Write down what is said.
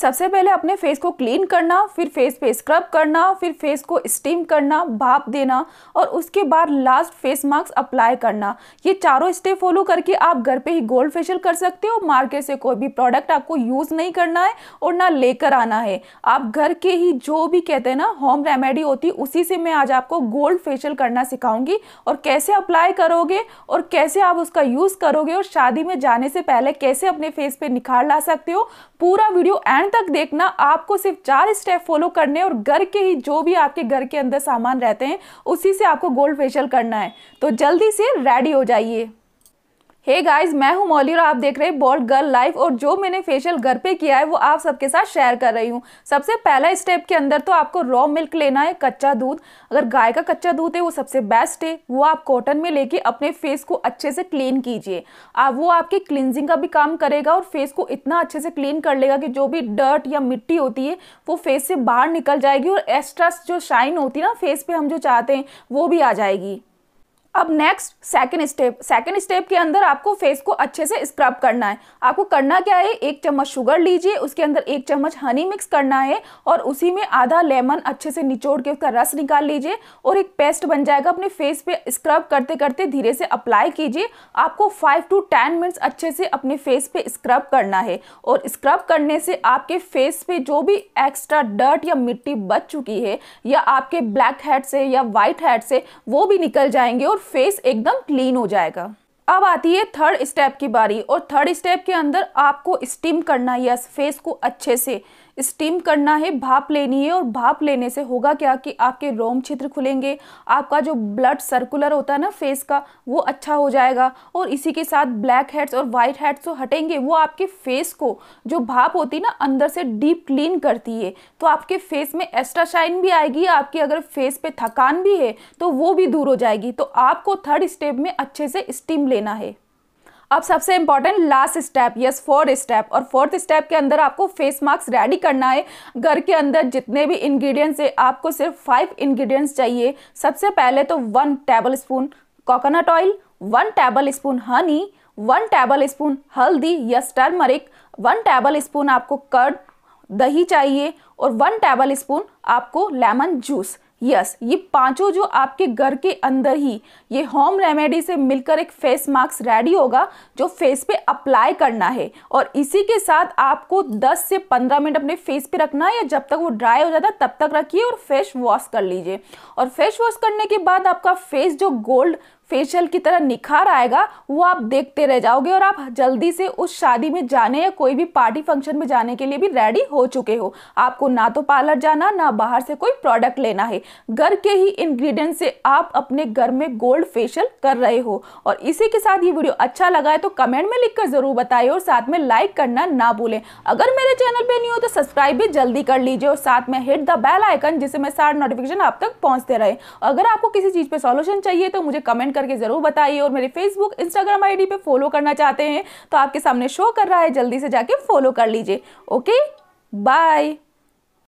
सबसे पहले अपने फेस को क्लीन करना फिर फेस पे स्क्रब करना फिर फेस को स्टीम करना भाप देना और उसके बाद लास्ट फेस मास्क अप्लाई करना ये चारों स्टेप फॉलो करके आप घर पे ही गोल्ड फेशियल कर सकते हो मार्केट से कोई भी प्रोडक्ट आपको यूज़ नहीं करना है और ना लेकर आना है आप घर के ही जो भी कहते हैं ना होम रेमेडी होती उसी से मैं आज आपको गोल्ड फेशियल करना सिखाऊंगी और कैसे अप्लाई करोगे और कैसे आप उसका यूज़ करोगे और शादी में जाने से पहले कैसे अपने फेस पर निखार ला सकते हो पूरा वीडियो एंड एंड तक देखना आपको सिर्फ चार स्टेप फॉलो करने और घर के ही जो भी आपके घर के अंदर सामान रहते हैं उसी से आपको गोल्ड फेशियल करना है तो जल्दी से रेडी हो जाइए हे hey गाइस मैं हूं मौली और आप देख रहे हैं बोर्ड गर्ल लाइफ और जो मैंने फेशियल घर पे किया है वो आप सबके साथ शेयर कर रही हूं सबसे पहला स्टेप के अंदर तो आपको रॉ मिल्क लेना है कच्चा दूध अगर गाय का कच्चा दूध है वो सबसे बेस्ट है वो आप कॉटन में लेके अपने फेस को अच्छे से क्लीन कीजिए आप वो आपके क्लिनजिंग का भी काम करेगा और फेस को इतना अच्छे से क्लीन कर लेगा कि जो भी डर्ट या मिट्टी होती है वो फेस से बाहर निकल जाएगी और एक्स्ट्रा जो शाइन होती है ना फेस पर हम जो चाहते हैं वो भी आ जाएगी अब next second step second step के अंदर आपको फेस को अच्छे से स्क्रब करना है आपको करना क्या है एक चम्मच शुगर लीजिए उसके अंदर एक चम्मच हनी मिक्स करना है और उसी में आधा लेमन अच्छे से निचोड़ के उसका रस निकाल लीजिए और एक पेस्ट बन जाएगा अपने फेस पे स्क्रब करते करते धीरे से अप्लाई कीजिए आपको फाइव टू टेन मिनट्स अच्छे से अपने फेस पे स्क्रब करना है और स्क्रब करने से आपके फेस पे जो भी एक्स्ट्रा डर्ट या मिट्टी बच चुकी है या आपके ब्लैक हेड से या वाइट हेड से वो भी निकल जाएंगे और फेस एकदम क्लीन हो जाएगा अब आती है थर्ड स्टेप की बारी और थर्ड स्टेप के अंदर आपको स्टीम करना है फेस को अच्छे से स्टीम करना है भाप लेनी है और भाप लेने से होगा क्या कि आपके रोम क्षेत्र खुलेंगे आपका जो ब्लड सर्कुलर होता है ना फेस का वो अच्छा हो जाएगा और इसी के साथ ब्लैक हेड्स और वाइट हेड्स जो हटेंगे वो आपके फेस को जो भाप होती है ना अंदर से डीप क्लीन करती है तो आपके फेस में एक्स्ट्रा शाइन भी आएगी आपकी अगर फेस पर थकान भी है तो वो भी दूर हो जाएगी तो आपको थर्ड स्टेप में अच्छे से स्टीम लेना है अब सबसे important last step yes fourth step और फोर्थ स्टेप के अंदर आपको फेस मास्क रेडी करना है घर के अंदर जितने भी इंग्रेडिएंट्स है आपको सिर्फ फाइव इंग्रेडिएंट्स चाहिए सबसे पहले तो one tablespoon coconut oil one tablespoon honey one tablespoon हल्दी yes turmeric one tablespoon आपको कर्ड दही चाहिए और वन टेबल स्पून आपको लेमन जूस यस yes, ये पांचों जो आपके घर के अंदर ही ये होम रेमेडी से मिलकर एक फेस मास्क रेडी होगा जो फेस पे अप्लाई करना है और इसी के साथ आपको 10 से 15 मिनट अपने फेस पे रखना है या जब तक वो ड्राई हो जाता है तब तक रखिए और फेस वॉश कर लीजिए और फेस वॉश करने के बाद आपका फेस जो गोल्ड फेशियल की तरह निखार आएगा वो आप देखते रह जाओगे और आप जल्दी से उस शादी में जाने या कोई भी पार्टी फंक्शन में जाने के लिए भी रेडी हो चुके हो आपको ना तो पार्लर जाना ना बाहर से कोई प्रोडक्ट लेना है घर के ही इंग्रेडिएंट से आप अपने घर में गोल्ड फेशियल कर रहे हो और इसी के साथ ये वीडियो अच्छा लगा है तो कमेंट में लिख ज़रूर बताए और साथ में लाइक करना ना भूलें अगर मेरे चैनल पर नहीं हो तो सब्सक्राइब भी जल्दी कर लीजिए और साथ में हिट द बेल आइकन जिससे मैं सारे नोटिफिकेशन आप तक पहुँचते रहे अगर आपको किसी चीज़ पर सोल्यूशन चाहिए तो मुझे कमेंट करके ज़रूर बताइए और मेरे फेसबुक इंस्टाग्राम आई पे फॉलो करना चाहते हैं तो आपके सामने शो कर रहा है जल्दी से जाके फॉलो कर लीजिए ओके बाय